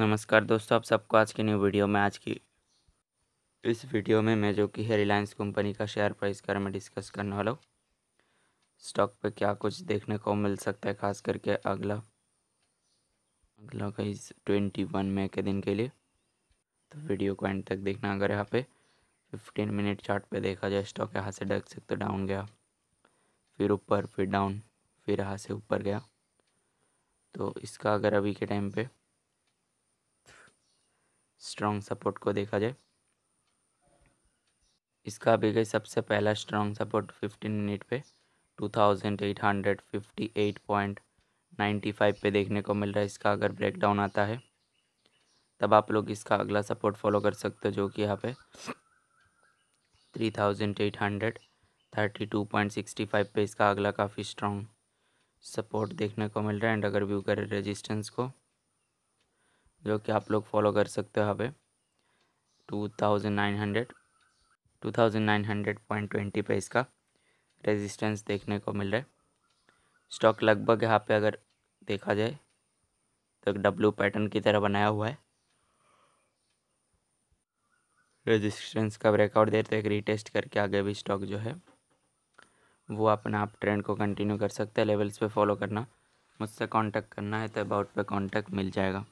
नमस्कार दोस्तों आप सबको आज की न्यू वीडियो में आज की इस वीडियो में मैं जो कि है रिलायंस कंपनी का शेयर प्राइस बारे मैं डिस्कस करने वाला हूँ स्टॉक पे क्या कुछ देखने को मिल सकता है खास करके अगला अगला का इस ट्वेंटी वन मई के दिन के लिए तो वीडियो को एंड तक देखना अगर यहाँ पे फिफ्टीन मिनट चार्ट पे देखा जाए स्टॉक यहाँ से डक सकते डाउन गया फिर ऊपर फिर डाउन फिर यहाँ से ऊपर गया तो इसका अगर अभी के टाइम पर स्ट्रॉन्ग सपोर्ट को देखा जाए इसका भी गई सबसे पहला स्ट्रॉन्ग सपोर्ट फिफ्टीन मिनट पे फाइव पे देखने को मिल रहा है इसका अगर ब्रेकडाउन आता है तब आप लोग इसका अगला सपोर्ट फॉलो कर सकते हो जो कि यहाँ पे फाइव पे इसका अगला काफ़ी स्ट्रॉन्ग सपोर्ट देखने को मिल रहा है एंड अगर व्यू करें रेजिस्टेंस को जो कि आप लोग फॉलो कर सकते हो यहाँ two thousand nine hundred two thousand nine hundred point twenty पे इसका रेजिस्टेंस देखने को मिल रहा है स्टॉक लगभग यहाँ पे अगर देखा जाए तो डब्ल्यू पैटर्न की तरह बनाया हुआ है रेजिस्टेंस का ब्रेकआउट देते तो एक रीटेस्ट करके आगे भी स्टॉक जो है वो अपने आप ट्रेंड को कंटिन्यू कर सकते हैं लेवल्स पे फॉलो करना मुझसे कांटेक्ट करना है तो अबाउट पे कांटेक्ट मिल जाएगा